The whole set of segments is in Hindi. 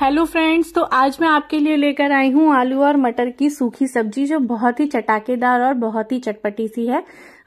हेलो फ्रेंड्स तो आज मैं आपके लिए लेकर आई हूँ आलू और मटर की सूखी सब्जी जो बहुत ही चटाकेदार और बहुत ही चटपटी सी है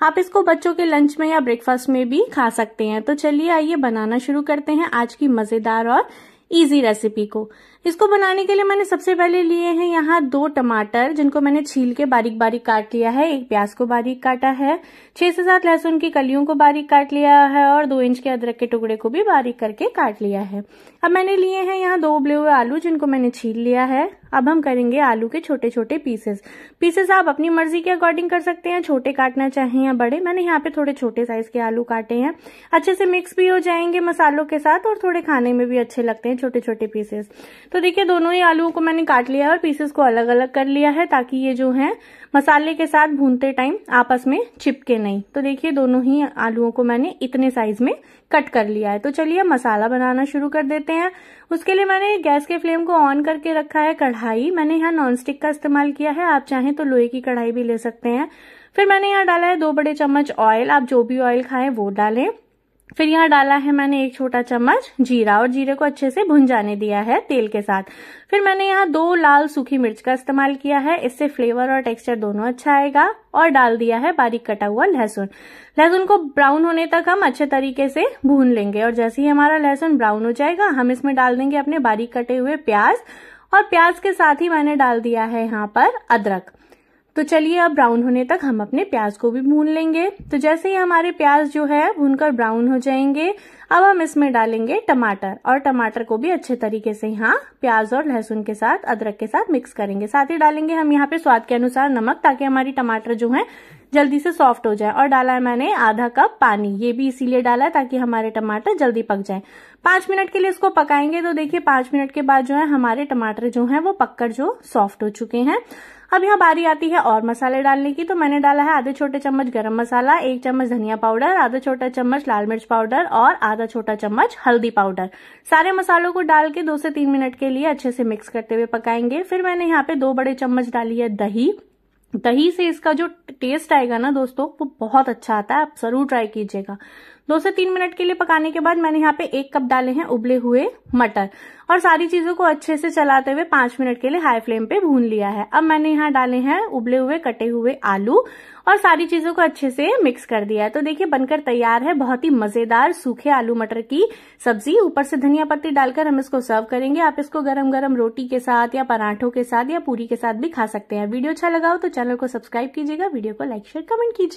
आप इसको बच्चों के लंच में या ब्रेकफास्ट में भी खा सकते हैं तो चलिए आइए बनाना शुरू करते हैं आज की मजेदार और इजी रेसिपी को इसको बनाने के लिए मैंने सबसे पहले लिए हैं यहाँ दो टमाटर जिनको मैंने छील के बारीक बारीक काट लिया है एक प्याज को बारीक काटा है छह से सात लहसुन की कलियों को बारीक काट लिया है और दो इंच के अदरक के टुकड़े को भी बारीक करके काट लिया है अब मैंने लिए हैं यहाँ दो उबले हुए आलू जिनको मैंने छील लिया है अब हम करेंगे आलू के छोटे छोटे पीसेस पीसेस आप अपनी मर्जी के अकॉर्डिंग कर सकते हैं छोटे काटना चाहें या बड़े मैंने यहाँ पे थोड़े छोटे साइज के आलू काटे हैं अच्छे से मिक्स भी हो जाएंगे मसालों के साथ और थोड़े खाने में भी अच्छे लगते हैं छोटे छोटे पीसेस तो देखिए दोनों ही आलुओं को मैंने काट लिया है और पीसेस को अलग अलग कर लिया है ताकि ये जो है मसाले के साथ भूनते टाइम आपस में चिपके नहीं तो देखिये दोनों ही आलुओं को मैंने इतने साइज में कट कर लिया है तो चलिए मसाला बनाना शुरू कर देते हैं उसके लिए मैंने गैस के फ्लेम को ऑन करके रखा है कढ़ाई मैंने यहाँ नॉन स्टिक का इस्तेमाल किया है आप चाहें तो लोहे की कढ़ाई भी ले सकते हैं फिर मैंने यहाँ डाला है दो बड़े चम्मच ऑयल आप जो भी ऑयल खाएं वो डालें फिर यहाँ डाला है मैंने एक छोटा चम्मच जीरा और जीरे को अच्छे से भुन जाने दिया है तेल के साथ फिर मैंने यहाँ दो लाल सूखी मिर्च का इस्तेमाल किया है इससे फ्लेवर और टेक्सचर दोनों अच्छा आएगा और डाल दिया है बारीक कटा हुआ लहसुन लहसुन को ब्राउन होने तक हम अच्छे तरीके से भून लेंगे और जैसे ही हमारा लहसुन ब्राउन हो जाएगा हम इसमें डाल देंगे अपने बारीक कटे हुए प्याज और प्याज के साथ ही मैंने डाल दिया है यहाँ पर अदरक तो चलिए अब ब्राउन होने तक हम अपने प्याज को भी भून लेंगे तो जैसे ही हमारे प्याज जो है भूनकर ब्राउन हो जाएंगे अब हम इसमें डालेंगे टमाटर और टमाटर को भी अच्छे तरीके से यहाँ प्याज और लहसुन के साथ अदरक के साथ मिक्स करेंगे साथ ही डालेंगे हम यहाँ पे स्वाद के अनुसार नमक ताकि हमारी टमाटर जो है जल्दी से सॉफ्ट हो जाए और डाला है मैंने आधा कप पानी ये भी इसीलिए डाला है ताकि हमारे टमाटर जल्दी पक जाए पांच मिनट के लिए इसको पकाएंगे तो देखिए पांच मिनट के बाद जो है हमारे टमाटर जो है वो पककर जो सॉफ्ट हो चुके हैं अब यहाँ बारी आती है और मसाले डालने की तो मैंने डाला है आधे छोटे चम्मच गरम मसाला एक चम्मच धनिया पाउडर आधा छोटा चम्मच लाल मिर्च पाउडर और आधा छोटा चम्मच हल्दी पाउडर सारे मसालों को डाल के दो से तीन मिनट के लिए अच्छे से मिक्स करते हुए पकाएंगे फिर मैंने यहाँ पे दो बड़े चम्मच डाली है दही दही से इसका जो टेस्ट आएगा ना दोस्तों वो बहुत अच्छा आता है आप जरूर ट्राई कीजिएगा दो से तीन मिनट के लिए पकाने के बाद मैंने यहाँ पे एक कप डाले हैं उबले हुए मटर और सारी चीजों को अच्छे से चलाते हुए पांच मिनट के लिए हाई फ्लेम पे भून लिया है अब मैंने यहाँ डाले हैं उबले हुए कटे हुए आलू और सारी चीजों को अच्छे से मिक्स कर दिया है तो देखिए बनकर तैयार है बहुत ही मजेदार सूखे आलू मटर की सब्जी ऊपर से धनिया पत्ती डालकर हम इसको सर्व करेंगे आप इसको गरम गरम रोटी के साथ या पराठों के साथ या पूरी के साथ भी खा सकते हैं वीडियो अच्छा लगाओ तो चैनल को सब्सक्राइब कीजिएगा वीडियो को लाइक शेयर कमेंट कीजिए